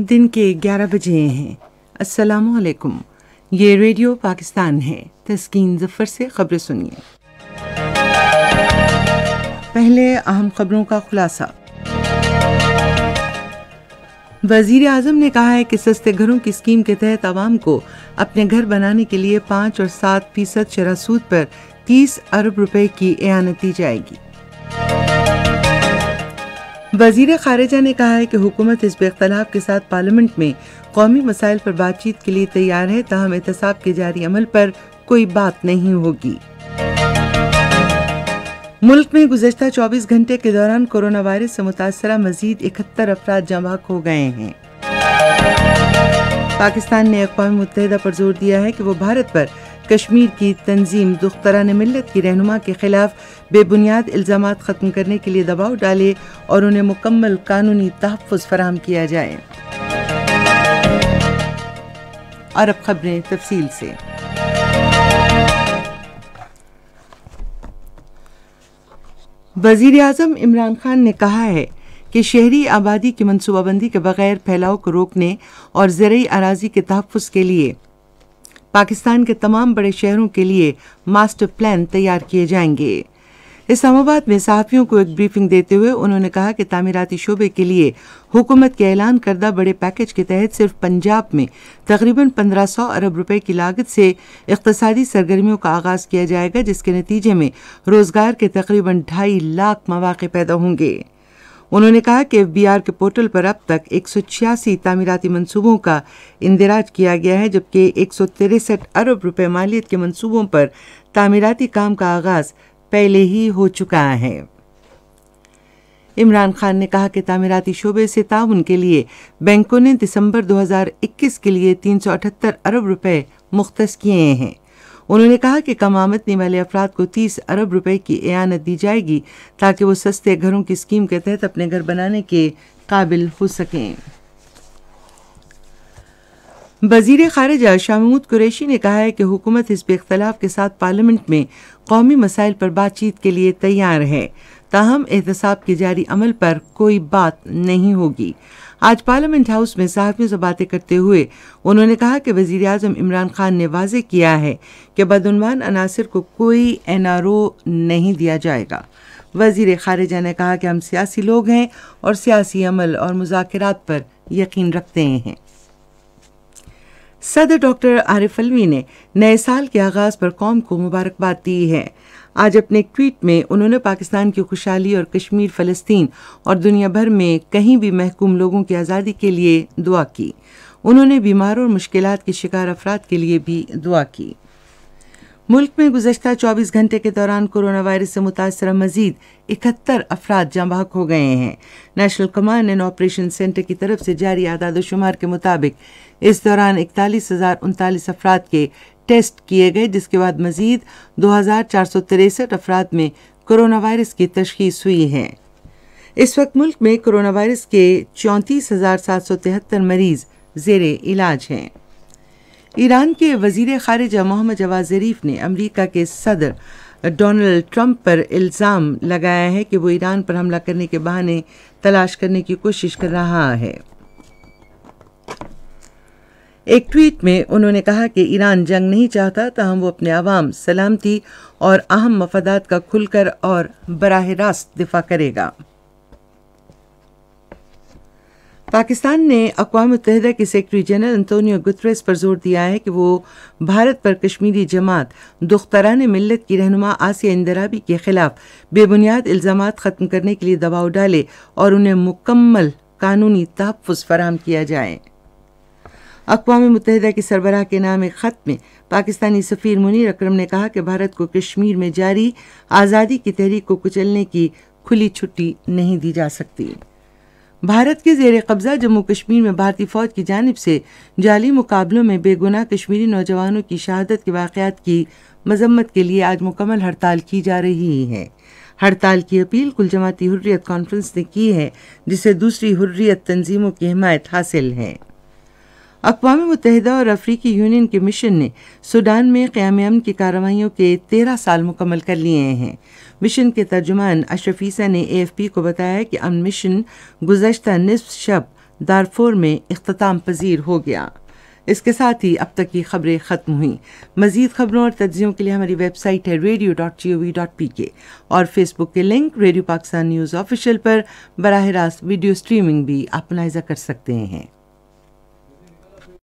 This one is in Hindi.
दिन के 11 बजे हैं अस्सलाम वालेकुम ये रेडियो पाकिस्तान है तस्कीन जफर से खबरें सुनिए पहले अहम खबरों का खुलासा वजीर अजम ने कहा है कि सस्ते घरों की स्कीम के तहत आवाम को अपने घर बनाने के लिए पाँच और सात फीसद शरासूद पर तीस अरब रुपए की दी जाएगी वजीर खारजा ने कहा है कि हुकूमत इस बेख्तलाफ के साथ पार्लियामेंट में कौमी मसाइल पर बातचीत के लिए तैयार है तहम एहतसाब के जारी अमल पर कोई बात नहीं होगी मुल्क में गुजशत 24 घंटे के दौरान कोरोना वायरस से मुतासर मजीद इकहत्तर अफराद जमा हो गए हैं पाकिस्तान ने अकवा मुतहदा पर जोर दिया है कि वो भारत पर कश्मीर की तंजीम दुख्तरान मिलत की रहनुमा के खिलाफ बेबुनियाद इल्ज़ाम ख़त्म करने के लिए दबाव डाले और उन्हें मुकम्मल कानूनी तहफ़ फराम किया जाए अरब खबरें तफसील से वजीर अजम इमरान खान ने कहा है कि शहरी आबादी की मनसूबाबंदी के बगैर फैलाव को रोकने और जरिए अराजी के तहफ़ के लिए पाकिस्तान के तमाम बड़े शहरों के लिए मास्टर प्लान तैयार किए जाएंगे इस्लामाबाद में सहाफ़ियों को एक ब्रीफिंग देते हुए उन्होंने कहा कि तामीराती शोबे के लिए हुकूमत के ऐलान करदा बड़े पैकेज के तहत सिर्फ पंजाब में तकरीबन 1500 अरब रुपए की लागत से इकतसादी सरगर्मियों का आगाज़ किया जाएगा जिसके नतीजे में रोज़गार के तकरीबन ढाई लाख मौाक़े पैदा होंगे उन्होंने कहा कि एफबीआर के पोर्टल पर अब तक एक तामीराती मंसूबों का इंदिराज किया गया है जबकि एक अरब रुपए मालियत के मंसूबों पर तामीराती काम का आगाज पहले ही हो चुका है इमरान खान ने कहा कि तामीराती शोबे से ताउन के लिए बैंकों ने दिसंबर 2021 के लिए 378 अरब रुपए मुख्त किए हैं उन्होंने कहा कि कम आमदनी वाले अफराद को 30 अरब रुपए की एयानत दी जाएगी ताकि वो सस्ते घरों की स्कीम के तहत अपने घर बनाने के काबिल हो सकें वजीर खारजा शाहमूद कुरैशी ने कहा है कि हुकूमत हिस्ब इख्तलाफ के साथ पार्लियामेंट में कौमी मसाइल पर बातचीत के लिए तैयार है ताहम एहतसाब के जारी अमल पर कोई बात नहीं होगी आज पार्लियामेंट हाउस में सहाफियों से बातें करते हुए उन्होंने कहा कि वजीर अजम इमरान खान ने वाजे किया है कि बदनवान अनासर को कोई एन नहीं दिया जाएगा वजीर खारजा ने कहा कि हम सियासी लोग हैं और सियासी अमल और मुजात पर यकीन रखते हैं सदर डॉक्टर आरिफ अलवी ने नए साल के आगाज़ पर कौम को मुबारकबाद दी है आज अपने एक ट्वीट में उन्होंने पाकिस्तान की खुशहाली और कश्मीर फ़लस्तीन और दुनिया भर में कहीं भी महकूम लोगों की आज़ादी के लिए दुआ की उन्होंने बीमारों और मुश्किल के शिकार अफराद के लिए भी दुआ की मुल्क में गुजशत 24 घंटे के दौरान कोरोना वायरस से मुतासर मजीद इकहत्तर अफराद जमबहक हो गए हैं national command and operation centre की तरफ से जारी आदाद शुमार के मुताबिक इस दौरान इकतालीस हज़ार उनतालीस अफराद के टेस्ट किए गए जिसके बाद मजीद दो हज़ार चार सौ तिरसठ अफराद में कोरोना वायरस की तशखीस हुई है इस वक्त मुल्क में कोरोना वायरस के चौंतीस हज़ार सात सौ तिहत्तर मरीज जेर इलाज हैं ईरान के वजीर खारिजा मोहम्मद जवाद ज़रीफ ने अमरीका के सदर डोनाल्ड ट्रंप पर इल्ज़ाम लगाया है कि वो ईरान पर हमला करने के बहाने तलाश करने की कोशिश कर रहा है एक ट्वीट में उन्होंने कहा कि ईरान जंग नहीं चाहता तो हम वो अपने आवाम सलामती और अहम मफादात का खुलकर और बराह रास्त दिफा करेगा पाकिस्तान ने अकवा मुतहदा के सेक्रेटरी जनरल अंतोनियो गुतरेस पर जोर दिया है कि वो भारत पर कश्मीरी जमात दुख्तरान मिलत की रहनुमा आसिया इंदराबी के खिलाफ बेबुनियाद इल्ज़ाम ख़त्म करने के लिए दबाव डाले और उन्हें मुकम्मल कानूनी तहफ़ फराम किया जाए अकवा मुतहदा के सरबराह के नाम एक ख़त में पाकिस्तानी सफ़ीर मुनीर अक्रम ने कहा कि भारत को कश्मीर में जारी आज़ादी की तहरीक को कुचलने की खुली छुट्टी नहीं दी जा सकती भारत के जेर कब्ज़ा जम्मू कश्मीर में भारतीय फ़ौज की जानब से जाली मुकाबलों में बेगुनाह कश्मीरी नौजवानों की शहादत के वाक़ात की मजम्मत के लिए आज मुकम्मल हड़ताल की जा रही है हड़ताल की अपील कुल जमाती हुर्रियत कॉन्फ्रेंस ने की है जिसे दूसरी हुर्रियत तंजीमों की हमायत हासिल है अकवा मुतहदा और अफ्रीकी यूनियन के मिशन ने सूडान में क़्याम अमन की कार्रवाइयों के तेरह साल मुकम्मल कर लिए हैं मिशन के तर्जुमान अशरफीसा ने ए एफ पी को बताया कि अमन मिशन गुजशत नसफ शब दारफोर में अख्ताम पजीर हो गया इसके साथ ही अब तक की खबरें ख़त्म हुई मज़ीद खबरों और तजियों के लिए हमारी वेबसाइट है radio dot G O V dot P K और फेसबुक के link radio Pakistan news official पर बरह रास्त वीडियो स्ट्रीमिंग भी आप मुलायजा कर सकते हैं